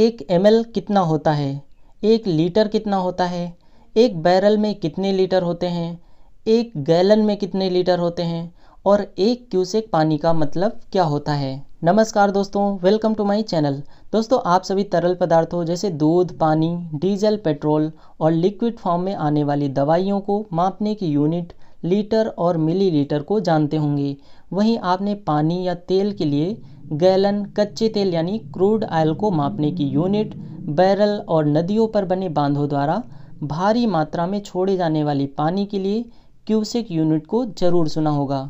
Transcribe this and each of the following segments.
एक एम कितना होता है एक लीटर कितना होता है एक बैरल में कितने लीटर होते हैं एक गैलन में कितने लीटर होते हैं और एक क्यूसेक पानी का मतलब क्या होता है नमस्कार दोस्तों वेलकम टू माय चैनल दोस्तों आप सभी तरल पदार्थों जैसे दूध पानी डीजल पेट्रोल और लिक्विड फॉर्म में आने वाली दवाइयों को मापने की यूनिट लीटर और मिलीलीटर को जानते होंगे वहीं आपने पानी या तेल के लिए गैलन कच्चे तेल यानी क्रूड ऑयल को मापने की यूनिट बैरल और नदियों पर बने बांधों द्वारा भारी मात्रा में छोड़े जाने वाले पानी के लिए क्यूसिक यूनिट को जरूर सुना होगा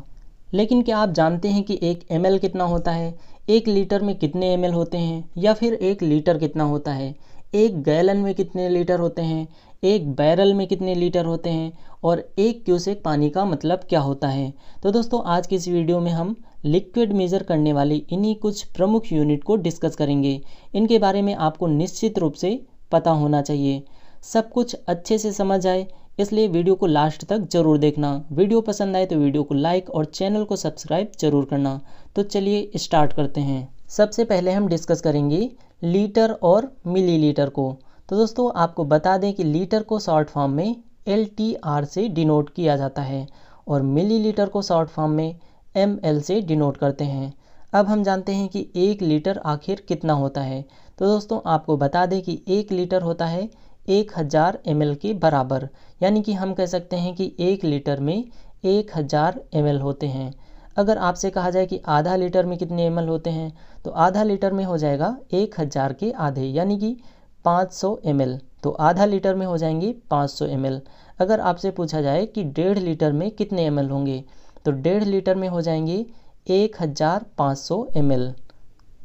लेकिन क्या आप जानते हैं कि एक एम कितना होता है एक लीटर में कितने एम होते हैं या फिर एक लीटर कितना होता है एक गैलन में कितने लीटर होते हैं एक बैरल में कितने लीटर होते हैं और एक क्यूसेक पानी का मतलब क्या होता है तो दोस्तों आज की इस वीडियो में हम लिक्विड मेज़र करने वाली इन्हीं कुछ प्रमुख यूनिट को डिस्कस करेंगे इनके बारे में आपको निश्चित रूप से पता होना चाहिए सब कुछ अच्छे से समझ आए इसलिए वीडियो को लास्ट तक जरूर देखना वीडियो पसंद आए तो वीडियो को लाइक और चैनल को सब्सक्राइब जरूर करना तो चलिए स्टार्ट करते हैं सबसे पहले हम डिस्कस करेंगे लीटर और मिलीलीटर को तो दोस्तों आपको बता दें कि लीटर को शॉर्ट फॉर्म में एल से डिनोट किया जाता है और मिलीलीटर को शॉर्ट फॉर्म में एम से डिनोट करते हैं अब हम जानते हैं कि एक लीटर आखिर कितना होता है तो दोस्तों आपको बता दें कि एक लीटर होता है एक हज़ार एम के बराबर यानी कि हम कह सकते हैं कि एक लीटर में एक हज़ार एम होते हैं अगर आपसे कहा जाए कि आधा लीटर में कितने एम होते हैं तो आधा लीटर में हो जाएगा एक हज़ार के आधे यानी कि 500 सौ तो आधा लीटर में हो जाएंगे 500 सौ अगर आपसे पूछा जाए कि डेढ़ लीटर में कितने एम होंगे तो डेढ़ लीटर में हो जाएंगे एक हज़ार पाँच सौ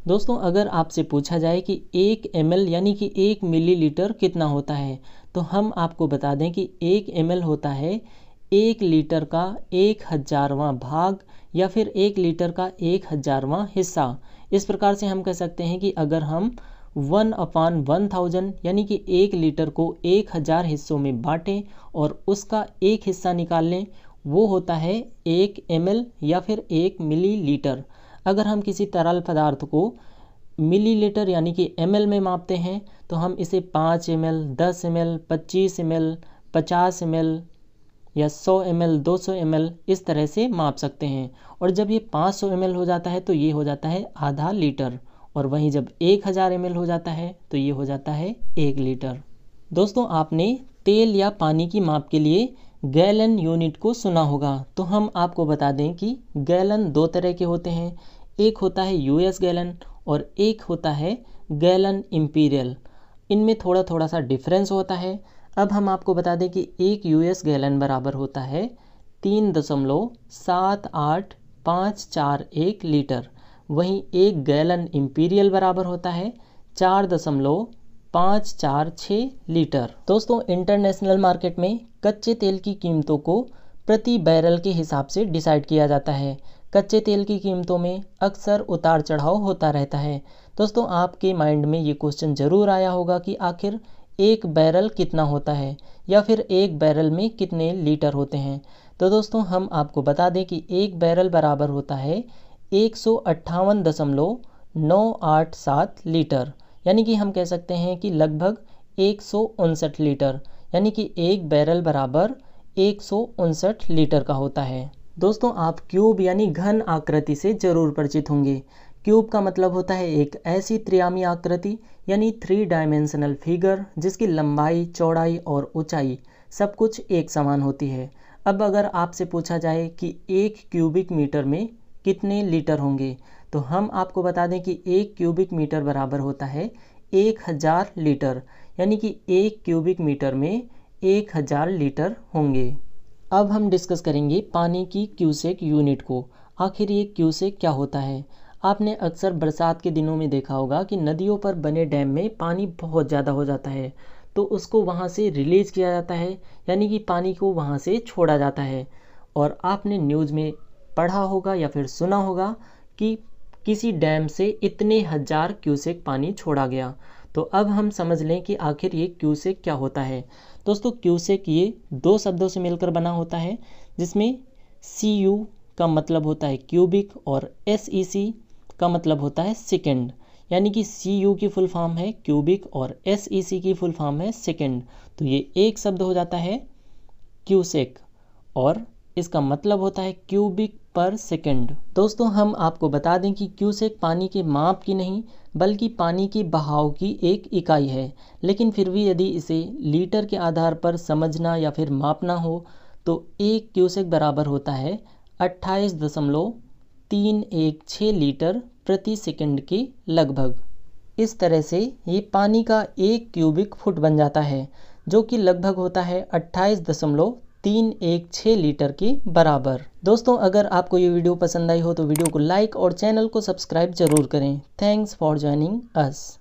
दोस्तों अगर आपसे पूछा जाए कि एक एम यानी कि एक मिलीलीटर कितना होता है तो हम आपको बता दें कि एक एम होता है एक लीटर का एक हजारवां भाग या फिर एक लीटर का एक हजारवां हिस्सा इस प्रकार से हम कह सकते हैं कि अगर हम वन अपान वन थाउजेंड यानी कि एक लीटर को एक हज़ार हिस्सों में बाँटें और उसका एक हिस्सा निकाल लें वो होता है एक एम या फिर एक मिलीलीटर अगर हम किसी तरल पदार्थ को मिलीलीटर यानी कि एम में मापते हैं तो हम इसे पाँच एम एल दस एम एल पच्चीस एम एल पचास एम एल या 100 एम एल दो इस तरह से माप सकते हैं और जब ये 500 एम हो जाता है तो ये हो जाता है आधा लीटर और वहीं जब 1000 एम हो जाता है तो ये हो जाता है एक लीटर दोस्तों आपने तेल या पानी की माप के लिए गैलन यूनिट को सुना होगा तो हम आपको बता दें कि गैलन दो तरह के होते हैं एक होता है यूएस गैलन और एक होता है गैलन इम्पीरियल इनमें थोड़ा थोड़ा सा डिफरेंस होता है अब हम आपको बता दें कि एक यूएस गैलन बराबर होता है तीन दशमलव सात आठ पाँच चार एक लीटर वहीं एक गैलन इम्पीरियल बराबर होता है चार दशमलव पाँच चार छः लीटर दोस्तों इंटरनेशनल मार्केट में कच्चे तेल की कीमतों को प्रति बैरल के हिसाब से डिसाइड किया जाता है कच्चे तेल की कीमतों में अक्सर उतार चढ़ाव होता रहता है दोस्तों आपके माइंड में ये क्वेश्चन ज़रूर आया होगा कि आखिर एक बैरल कितना होता है या फिर एक बैरल में कितने लीटर होते हैं तो दोस्तों हम आपको बता दें कि एक बैरल बराबर होता है एक दशमलव नौ आठ सात लीटर यानी कि हम कह सकते हैं कि लगभग एक लीटर यानी कि एक बैरल बराबर एक लीटर का होता है दोस्तों आप क्यूब यानी घन आकृति से ज़रूर परिचित होंगे क्यूब का मतलब होता है एक ऐसी त्रियामी आकृति यानी थ्री डायमेंशनल फिगर जिसकी लंबाई चौड़ाई और ऊंचाई सब कुछ एक समान होती है अब अगर आपसे पूछा जाए कि एक क्यूबिक मीटर में कितने लीटर होंगे तो हम आपको बता दें कि एक क्यूबिक मीटर बराबर होता है एक हज़ार लीटर यानी कि एक क्यूबिक मीटर में एक हज़ार लीटर होंगे अब हम डिस्कस करेंगे पानी की क्यूसेक यूनिट को आखिर ये क्यूसेक क्या होता है आपने अक्सर बरसात के दिनों में देखा होगा कि नदियों पर बने डैम में पानी बहुत ज़्यादा हो जाता है तो उसको वहाँ से रिलीज़ किया जाता है यानी कि पानी को वहाँ से छोड़ा जाता है और आपने न्यूज़ में पढ़ा होगा या फिर सुना होगा कि किसी डैम से इतने हज़ार क्यूसेक पानी छोड़ा गया तो अब हम समझ लें कि आखिर ये क्यूसेक क्या होता है दोस्तों क्यूसेक ये दो शब्दों से मिलकर बना होता है जिसमें सी यू का मतलब होता है क्यूबिक और एस ई सी का मतलब होता है सेकेंड यानी कि सी यू की फुल फॉर्म है क्यूबिक और एस ई सी की फुल फॉर्म है सेकेंड तो ये एक शब्द हो जाता है क्यूसेक और इसका मतलब होता है क्यूबिक पर सेकेंड दोस्तों हम आपको बता दें कि क्यूसेक पानी के माप की नहीं बल्कि पानी के बहाव की एक इकाई है लेकिन फिर भी यदि इसे लीटर के आधार पर समझना या फिर मापना हो तो एक क्यूसेक बराबर होता है अट्ठाईस दशमलव तीन एक छः लीटर प्रति सेकंड के लगभग इस तरह से ये पानी का एक क्यूबिक फुट बन जाता है जो कि लगभग होता है अट्ठाईस दशमलव तीन एक छः लीटर के बराबर दोस्तों अगर आपको ये वीडियो पसंद आई हो तो वीडियो को लाइक और चैनल को सब्सक्राइब जरूर करें थैंक्स फॉर ज्वाइनिंग अस